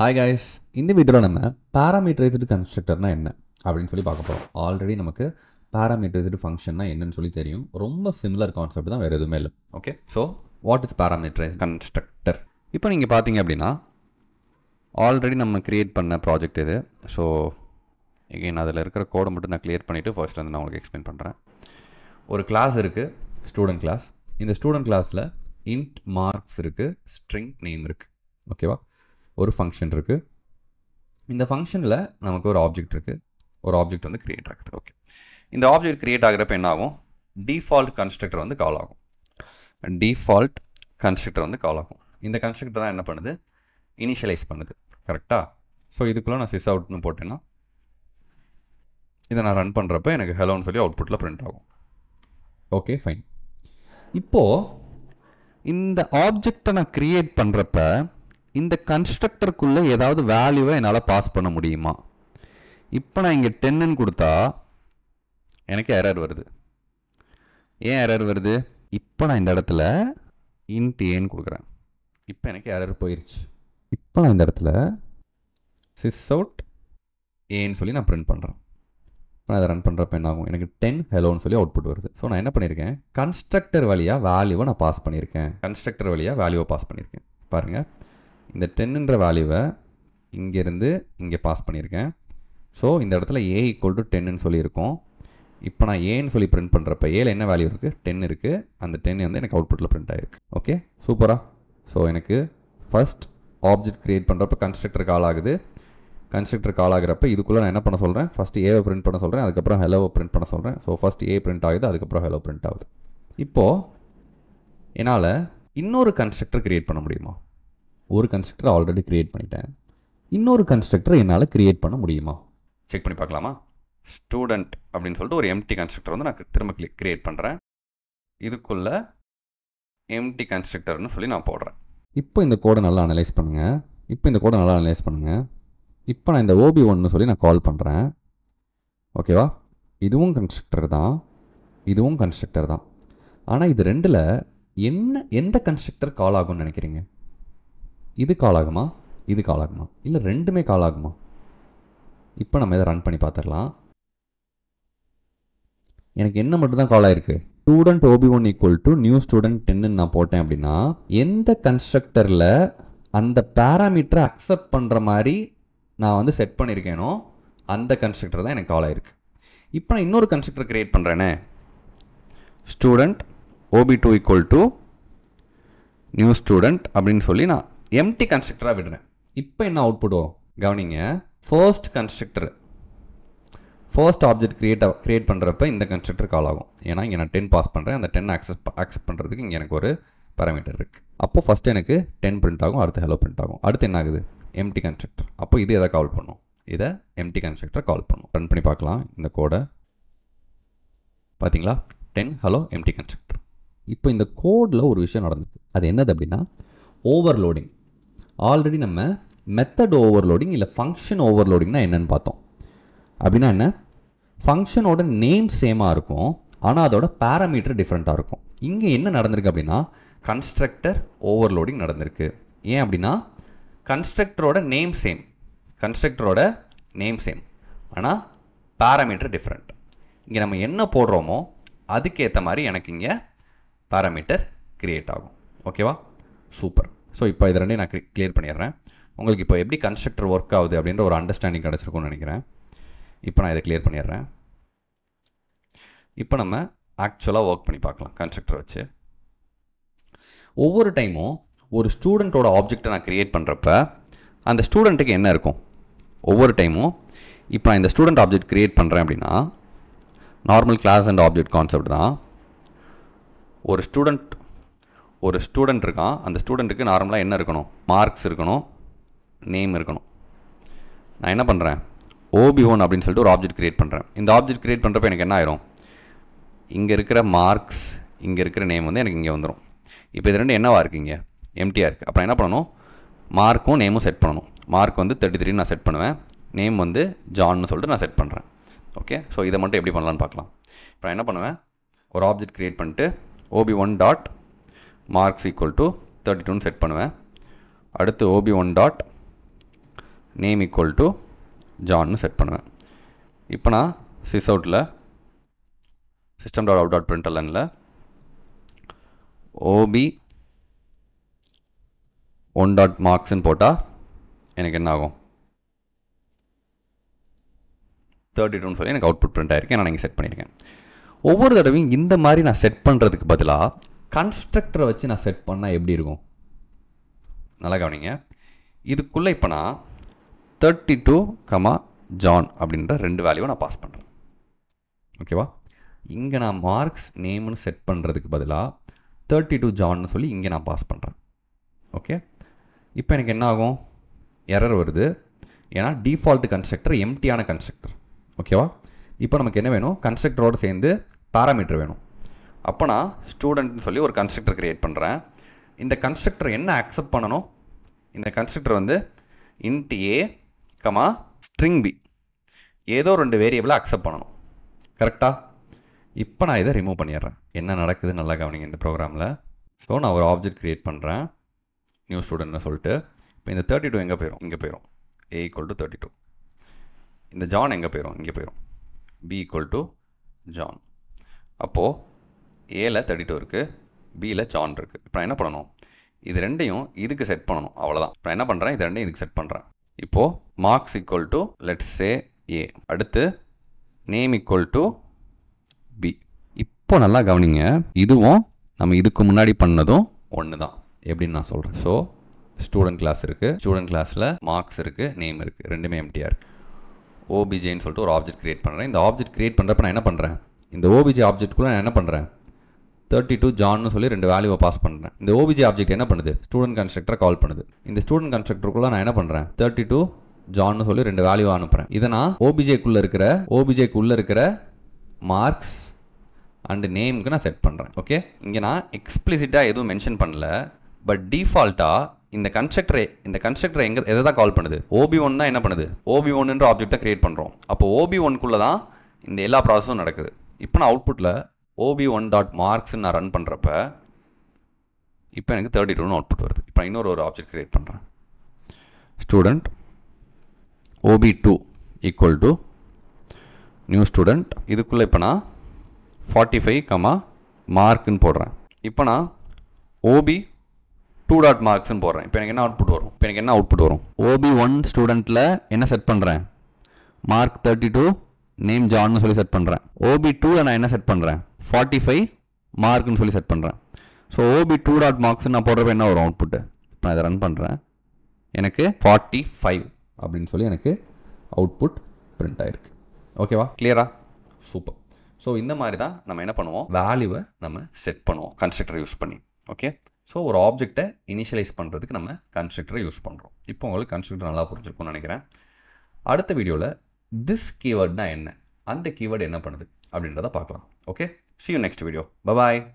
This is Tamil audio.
ஹாய் கைஸ் இந்த வீடியோவில் நம்ம பேராமீட்டரைஸ்டு கன்ஸ்ட்ரக்டர்னா என்ன அப்படின்னு சொல்லி பார்க்க போகிறோம் ஆல்ரெடி நமக்கு பேராமீட்டரைஸ்டு ஃபங்க்ஷன்னா என்னன்னு சொல்லி தெரியும் ரொம்ப சிமிலர் கான்செப்ட் தான் வேறு எதுவுமே இல்லை okay so what is parameterised constructor இப்போ நீங்கள் பார்த்தீங்க அப்படின்னா ஆல்ரெடி நம்ம க்ரியேட் பண்ண ப்ராஜெக்ட் இது ஸோ எகெயின் அதில் இருக்கிற கோடை மட்டும் நான் கிளியர் பண்ணிவிட்டு ஃபர்ஸ்ட் வந்து நான் உங்களுக்கு எக்ஸ்பிளைன் பண்ணுறேன் ஒரு கிளாஸ் இருக்குது ஸ்டூடெண்ட் கிளாஸ் இந்த ஸ்டூடெண்ட் கிளாஸில் இன்ட் மார்க்ஸ் இருக்குது ஸ்ட்ரிங் நேம் இருக்குது ஓகேவா ஒரு ஃபங்க்ஷன் இருக்குது இந்த ஃபங்க்ஷனில் நமக்கு ஒரு ஆப்ஜெக்ட் இருக்குது ஒரு ஆப்ஜெக்ட் வந்து க்ரியேட் ஆகுது ஓகே இந்த ஆப்ஜெக்ட் க்ரியேட் ஆகிறப்ப என்ன ஆகும் டிஃபால்ட் கன்ஸ்ட்ரக்டர் வந்து கால் ஆகும் டிஃபால்ட் கன்ஸ்ட்ரக்டர் வந்து கால் ஆகும் இந்த கன்ஸ்ட்ரக்டர் தான் என்ன பண்ணுது இனிஷியலைஸ் பண்ணுது கரெக்டாக ஸோ இதுக்குள்ளே நான் சிஸ் அவுட்னு போட்டேன்னா இதை நான் ரன் பண்ணுறப்ப எனக்கு ஹலோன்னு சொல்லி அவுட்புட்டில் ப்ரிண்ட் ஆகும் ஓகே ஃபைன் இப்போது இந்த ஆப்ஜெக்டை நான் க்ரியேட் பண்ணுறப்ப இந்த கன்ஸ்ட்ரக்டருக்குள்ளே ஏதாவது வேல்யூவை என்னால் பாஸ் பண்ண முடியுமா இப்போ நான் இங்கே டென்னுன்னு கொடுத்தா எனக்கு எரர் வருது ஏன் எரர் வருது இப்போ நான் இந்த இடத்துல இன்ட் ஏன்னு கொடுக்குறேன் இப்போ எனக்கு எரர் போயிடுச்சு இப்போ நான் இந்த இடத்துல சிஸ் அவுட் ஏன்னு சொல்லி நான் பிரிண்ட் பண்ணுறேன் இப்போ நான் அதை ரன் பண்ணுறப்ப என்ன ஆகும் எனக்கு டென் ஹெலோன்னு சொல்லி அவுட்புட் வருது ஸோ நான் என்ன பண்ணியிருக்கேன் கன்ஸ்ட்ரக்டர் வழியாக வேல்யூவை நான் பாஸ் பண்ணியிருக்கேன் கன்ஸ்ட்ரக்டர் வழியாக வேல்யூவை பாஸ் பண்ணியிருக்கேன் பாருங்கள் இந்த டென்னுன்ற வேல்யூவை இங்கேருந்து இங்கே பாஸ் பண்ணியிருக்கேன் ஸோ இந்த இடத்துல ஏ ஈக்குவல் டு டென்னு சொல்லியிருக்கோம் இப்போ நான் ஏன்னு சொல்லி பிரிண்ட் பண்ணுறப்ப ஏல என்ன வேல்யூ இருக்குது டென் இருக்குது அந்த டென் வந்து எனக்கு அவுட்புட்டில் பிரிண்ட் ஆகிருக்கு ஓகே சூப்பராக ஸோ எனக்கு ஃபஸ்ட் ஆப்ஜெக்ட் க்ரியேட் பண்ணுறப்ப கன்ஸ்ட்ரக்டர் கால் ஆகுது கன்ஸ்ட்ரக்டர் கால் ஆகிறப்ப இதுக்குள்ளே நான் என்ன பண்ண சொல்கிறேன் ஃபஸ்ட் ஏவை பிரிண்ட் பண்ண சொல்கிறேன் அதுக்கப்புறம் ஹெலோவை பிரிண்ட் பண்ண சொல்கிறேன் ஸோ ஃபஸ்ட் ஏ பிரிண்ட் ஆகுது அதுக்கப்புறம் ஹெலோ பிரிண்ட் ஆகுது இப்போது என்னால் இன்னொரு கன்ஸ்ட்ரக்டர் க்ரியேட் பண்ண முடியுமா ஒரு கன்ஸ்ட்ரக்டர் ஆல்ரெடி க்ரியேட் பண்ணிட்டேன் இன்னொரு கன்ஸ்ட்ரக்டரை என்னால் க்ரியேட் பண்ண முடியுமா செக் பண்ணி பார்க்கலாமா ஸ்டூடெண்ட் அப்படின்னு சொல்லிட்டு ஒரு எம்டி கன்ஸ்ட்ரக்டர் வந்து நான் திரும்ப கிளிக் க்ரியேட் பண்ணுறேன் இதுக்குள்ளே எம்டி கன்ஸ்ட்ரக்டர்னு சொல்லி நான் போடுறேன் இப்போ இந்த கோடை நல்லா அனலைஸ் பண்ணுங்கள் இப்போ இந்த கோடை நல்லா அனலைஸ் பண்ணுங்கள் இப்போ நான் இந்த ஓபி ஒன்னு சொல்லி நான் கால் பண்ணுறேன் ஓகேவா இதுவும் கன்ஸ்ட்ரக்டர் தான் இதுவும் கன்ஸ்ட்ரக்டர் தான் ஆனால் இது ரெண்டில் என்ன எந்த கன்ஸ்ட்ரக்டர் கால் ஆகும்னு நினைக்கிறீங்க இது கால் ஆகுமா இது கால் ஆகுமா இல்லை ரெண்டுமே கால் ஆகுமா இப்போ நம்ம இதை ரன் பண்ணி பார்த்துடலாம் எனக்கு என்ன மட்டும் தான் கால் ஆயிருக்கு student O B one equal to new student டென்னு நான் போட்டேன் அப்படின்னா எந்த கன்ஸ்ட்ரக்டரில் அந்த பேராமீட்டரை அக்செப்ட் பண்ணுற மாதிரி நான் வந்து செட் பண்ணியிருக்கேனோ அந்த கன்ஸ்ட்ரக்டர் தான் எனக்கு கால் ஆயிருக்கு இப்போ நான் இன்னொரு கன்ஸ்ட்ரக்டர் க்ரியேட் பண்ணுறேனே student O B two equal to new student அப்படின்னு சொல்லி நான் எம்டி கன்ஸ்ட்ரக்டராக விடுறேன் இப்போ என்ன அவுட்புட் வரும் கவனிங்க first constructor first object create create பண்ணுறப்ப இந்த கன்ஸ்ட்ரக்டர் கால் ஆகும் ஏன்னா இங்கே நான் டென் பாஸ் பண்ணுறேன் அந்த டென் ஆக்சஸ் ஆக்செப்ட் பண்ணுறதுக்கு இங்கே எனக்கு ஒரு பேராமீட்டர் இருக்குது அப்போது ஃபஸ்ட்டு எனக்கு டென் பிரிண்ட் ஆகும் அடுத்து ஹலோ பிரிண்ட் ஆகும் அடுத்து என்ன ஆகுது எம்டி கன்ஸ்ட்ரக்டர் அப்போ இது எதை கால் பண்ணும் இதை எம்டி கன்ஸ்ட்ரக்டரை கால் பண்ணும் ரன் பண்ணி பார்க்கலாம் இந்த கோடை பார்த்தீங்களா டென் ஹலோ எம்டி கன்ஸ்ட்ரக்டர் இப்போ இந்த கோடில் ஒரு விஷயம் நடந்தது அது என்னது அப்படின்னா ஓவர்லோடிங் ஆல்ரெடி நம்ம மெத்தட் ஓவர்லோடிங் இல்லை ஃபங்க்ஷன் ஓவர்லோடிங்னா என்னென்னு பார்த்தோம் அப்படின்னா என்ன ஃபங்க்ஷனோட நேம் சேமாக இருக்கும் ஆனால் அதோட பேராமீட்டர் டிஃப்ரெண்ட்டாக இருக்கும் இங்கே என்ன நடந்திருக்கு அப்படின்னா கன்ஸ்ட்ரக்டர் ஓவர்லோடிங் நடந்திருக்கு ஏன் அப்படின்னா கன்ஸ்ட்ரக்டரோட நேம் சேம் கன்ஸ்ட்ரக்டரோட நேம் சேம் ஆனால் பேராமீட்டர் டிஃப்ரெண்ட் இங்கே நம்ம என்ன போடுறோமோ அதுக்கேற்ற மாதிரி எனக்கு இங்கே பேராமீட்டர் க்ரியேட் ஆகும் ஓகேவா சூப்பர் ஸோ இப்போ இது ரெண்டையும் நான் கிளியர் பண்ணிடுறேன் உங்களுக்கு இப்போ எப்படி கன்ஸ்ட்ரக்டர் ஒர்க் ஆகுது அப்படின்ற ஒரு அண்டர்ஸ்டாண்டிங் கிடச்சிருக்கும்னு நினைக்கிறேன் இப்போ நான் இதை கிளியர் பண்ணிடுறேன் இப்போ நம்ம ஆக்சுவலாக ஒர்க் பண்ணி பார்க்கலாம் கன்ஸ்ட்ரக்டர் வச்சு ஒவ்வொரு டைமும் ஒரு ஸ்டூடெண்ட்டோட ஆப்ஜெக்டை நான் க்ரியேட் பண்ணுறப்ப அந்த ஸ்டூடெண்ட்டுக்கு என்ன இருக்கும் ஒவ்வொரு டைமும் இப்போ நான் இந்த ஸ்டூடெண்ட் ஆப்ஜெக்ட் க்ரியேட் பண்ணுறேன் அப்படின்னா normal class and object concept தான் ஒரு ஸ்டூடெண்ட் ஒரு ஸ்டூடெண்ட் இருக்கான் அந்த ஸ்டூடெண்ட்டுக்கு நார்மலாக என்ன இருக்கணும் மார்க்ஸ் இருக்கணும் நேம் இருக்கணும் நான் என்ன பண்ணுறேன் ஓபி ஒன் அப்படின்னு சொல்லிட்டு ஒரு ஆப்ஜெக்ட் க்ரியேட் பண்ணுறேன் இந்த ஆப்ஜெக்ட் க்ரியேட் பண்ணுறப்ப எனக்கு என்ன ஆயிரும் இங்கே இருக்கிற மார்க்ஸ் இங்கே இருக்கிற நேம் வந்து எனக்கு இங்கே வந்துடும் இப்போ இது ரெண்டு என்னவாக இங்கே எம்டியாக இருக்குது அப்புறம் என்ன பண்ணணும் மார்க்கும் நேமும் செட் பண்ணணும் மார்க் வந்து தேர்ட்டி த்ரீ நான் செட் பண்ணுவேன் நேம் வந்து ஜான்னு சொல்லிட்டு நான் செட் பண்ணுறேன் ஓகே ஸோ இதை மட்டும் எப்படி பண்ணலான்னு பார்க்கலாம் இப்போ நான் என்ன பண்ணுவேன் ஒரு ஆப்ஜெக்ட் க்ரியேட் பண்ணிட்டு O B one dot marks equal to thirty டூன்னு செட் பண்ணுவேன் அடுத்து O B one dot name equal to ஜான்னு செட் பண்ணுவேன் இப்போ நான் சிஸ் அவுட்டில் system dot out dot print அல்லனில் ஓபி ஒன் டாட் மார்க்ஸ்ன்னு போட்டால் எனக்கு என்ன ஆகும் தேர்ட்டி டூன்னு சொல்லி எனக்கு அவுட்புட் பிரிண்ட் ஆகிருக்கேன் நான் நீங்கள் செட் பண்ணியிருக்கேன் ஒவ்வொரு தடவையும் இந்த மாதிரி நான் செட் பண்ணுறதுக்கு பதிலாக கன்ஸ்ட்ரக்டரை வச்சு நான் செட் பண்ணால் எப்படி இருக்கும் நல்லா கவனிங்க இதுக்குள்ளே இப்போ நான் தேர்ட்டி டூ கமா ஜான் அப்படின்ற ரெண்டு வேல்யூவை நான் பாஸ் பண்ணுறேன் ஓகேவா இங்கே நான் மார்க்ஸ் நேம்னு செட் பண்ணுறதுக்கு பதிலாக தேர்ட்டி டூ ஜான்னு சொல்லி இங்கே நான் பாஸ் பண்ணுறேன் ஓகே இப்போ எனக்கு என்ன ஆகும் எரர் வருது ஏன்னா டிஃபால்ட் கன்ஸ்ட்ரக்டர் எம்டியான கன்ஸ்ட்ரக்டர் ஓகேவா இப்போ நமக்கு என்ன வேணும் கன்ஸ்ட்ரக்டரோடு சேர்ந்து பேராமீட்டர் வேணும் அப்போ நான் ஸ்டூடெண்ட்னு சொல்லி ஒரு கன்ஸ்ட்ரக்டர் க்ரியேட் பண்ணுறேன் இந்த கன்ஸ்ட்ரக்டர் என்ன அக்செப்ட் பண்ணணும் இந்த கன்ஸ்ட்ரக்டர் வந்து int A comma string B ஏதோ ரெண்டு வேரியபிளை அக்செப்ட் பண்ணணும் கரெக்டாக இப்போ நான் இதை ரிமூவ் பண்ணிடுறேன் என்ன நடக்குது நல்லா கவனிங்க இந்த ப்ரோக்ராமில் ஸோ நான் ஒரு ஆப்ஜெக்ட் க்ரியேட் பண்ணுறேன் நியூ ஸ்டூடெண்ட்னு சொல்லிட்டு இப்போ இந்த தேர்ட்டி டூ எங்கே போயிடும் இங்கே போயிடும் A equal to thirty two இந்த ஜான் எங்கே போயிடும் இங்கே போயிடும் பி ஈக்குவல் டு ஜான் அப்போது ஏல தேர்ட்டி டூ இருக்குது பியில் சான் இருக்குது இப்போ நான் என்ன பண்ணணும் இது ரெண்டையும் இதுக்கு செட் பண்ணணும் அவ்வளோதான் நான் என்ன பண்ணுறேன் இது ரெண்டையும் இதுக்கு செட் பண்ணுறேன் இப்போது marks equal to let's say A அடுத்து நேம் ஈக்குவல் டு பி இப்போ நல்லா கவனிங்க இதுவும் நம்ம இதுக்கு முன்னாடி பண்ணதும் ஒன்று தான் எப்படின்னு நான் சொல்கிறேன் ஸோ ஸ்டூடெண்ட் கிளாஸ் இருக்குது ஸ்டூடெண்ட் கிளாஸில் மார்க்ஸ் இருக்குது நேம் இருக்குது ரெண்டுமே எம்டிஆர் இருக்குது ஓபிஜேன்னு சொல்லிட்டு ஒரு ஆப்ஜெக்ட் க்ரியேட் பண்ணுறேன் இந்த ஆப்ஜெக்ட் க்ரியேட் பண்ணுறப்ப நான் என்ன பண்ணுறேன் இந்த ஓபிஜே ஆப்ஜெக்ட்குள்ளே நான் என்ன பண்ணுறேன் தேர்ட்டி டூ ஜான்னு சொல்லி ரெண்டு வேல்யூவை பாஸ் பண்ணுறேன் இந்த ஓபிஜி ஆப்ஜெக்ட் என்ன பண்ணுது ஸ்டூடெண்ட் கன்ஸ்ட்ரக்டரை கால் பண்ணுது இந்த ஸ்டூடெண்ட் கன்ஸ்ட்ரக்டருக்குள்ள நான் என்ன பண்ணுறேன் தேர்ட்டி டூ ஜான்னு சொல்லி ரெண்டு வேல்யூ அனுப்புகிறேன் இதை நான் ஓபிஜேக்குள்ளே இருக்கிற ஓபிஜேக்குள்ளே இருக்கிற மார்க்ஸ் அண்டு நேமுக்கு நான் செட் பண்ணுறேன் ஓகே இங்கே நான் எக்ஸ்பிளிசிட்டாக எதுவும் மென்ஷன் பண்ணல பட் டீஃபால்ட்டாக இந்த கன்ஸ்ட்ரக்டரை இந்த கன்ஸ்ட்ரக்டரை எங்கே எதை தான் கால் பண்ணுது ஓபி ஒன் தான் என்ன பண்ணுது ஓபி ஒன்னுன்ற ஆப்ஜெக்ட் கிரியேட் க்ரியேட் பண்ணுறோம் அப்போ ஓபி ஒன்க்குள்ளே தான் இந்த எல்லா ப்ராசஸும் நடக்குது இப்போ நான் அவுட்புட்டில் ஓபி ஒன் டாட் மார்க்ஸ் நான் ரன் பண்ணுறப்ப இப்போ எனக்கு தேர்ட்டி டூன்னு அவுட்புட் வருது இப்போ இன்னொரு ஒரு ஆப்ஜெக்ட் க்ரியேட் பண்ணுறேன் student O B two equal to new student இதுக்குள்ளே இப்போ நான் ஃபார்ட்டி ஃபைவ் கமா மார்க்குன்னு போடுறேன் இப்போ நான் ஓபி டூ டாட் மார்க்ஸ்னு போடுறேன் இப்போ எனக்கு என்ன அவுட்புட் வரும் இப்போ எனக்கு என்ன அவுட்புட் வரும் ஓபி ஒன் ஸ்டூடெண்ட்டில் என்ன செட் பண்ணுறேன் மார்க் தேர்ட்டி டூ நேம் ஜான்னு சொல்லி செட் பண்ணுறேன் ஓபி டூவில் நான் என்ன செட் பண்ணுறேன் ஃபார்ட்டி ஃபைவ் மார்க்குன்னு சொல்லி செட் பண்ணுறேன் so O B two dot marks நான் போடுறப்ப என்ன வரும் அவுட்புட்டு இப்போ நான் இதை ரன் பண்ணுறேன் எனக்கு ஃபார்ட்டி ஃபைவ் அப்படின்னு சொல்லி எனக்கு அவுட்புட் பிரிண்ட் ஆகிருக்கு ஓகேவா கிளியரா சூப்பர் ஸோ இந்த மாதிரி தான் நம்ம என்ன பண்ணுவோம் வேல்யூவை நம்ம செட் பண்ணுவோம் கன்ஸ்ட்ரக்டர் யூஸ் பண்ணி ஓகே ஸோ ஒரு ஆப்ஜெக்டை இனிஷியலைஸ் பண்ணுறதுக்கு நம்ம கன்ஸ்ட்ரக்டரை யூஸ் பண்ணுறோம் இப்போ உங்களுக்கு கன்ஸ்ட்ரக்டர் நல்லா புரிஞ்சிருக்கும்னு நினைக்கிறேன் அடுத்த வீடியோவில் திஸ் கீவேர்ட்னா என்ன அந்த கீவேர்டு என்ன பண்ணுது அப்படின்றத பார்க்கலாம் okay See you next video. Bye-bye.